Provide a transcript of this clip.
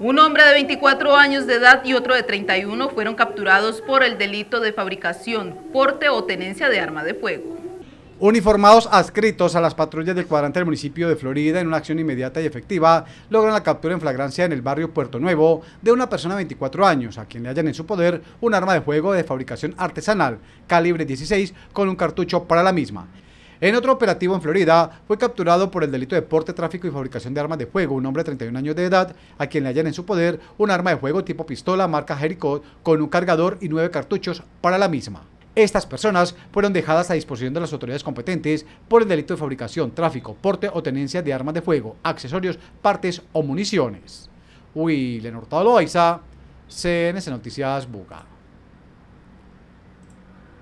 Un hombre de 24 años de edad y otro de 31 fueron capturados por el delito de fabricación, porte o tenencia de arma de fuego. Uniformados adscritos a las patrullas del cuadrante del municipio de Florida en una acción inmediata y efectiva, logran la captura en flagrancia en el barrio Puerto Nuevo de una persona de 24 años, a quien le hallan en su poder un arma de fuego de fabricación artesanal, calibre 16, con un cartucho para la misma. En otro operativo en Florida, fue capturado por el delito de porte, tráfico y fabricación de armas de fuego un hombre de 31 años de edad, a quien le hallan en su poder un arma de fuego tipo pistola marca Jericho con un cargador y nueve cartuchos para la misma. Estas personas fueron dejadas a disposición de las autoridades competentes por el delito de fabricación, tráfico, porte o tenencia de armas de fuego, accesorios, partes o municiones. Willen Hurtado Loaiza, CNC Noticias Buga.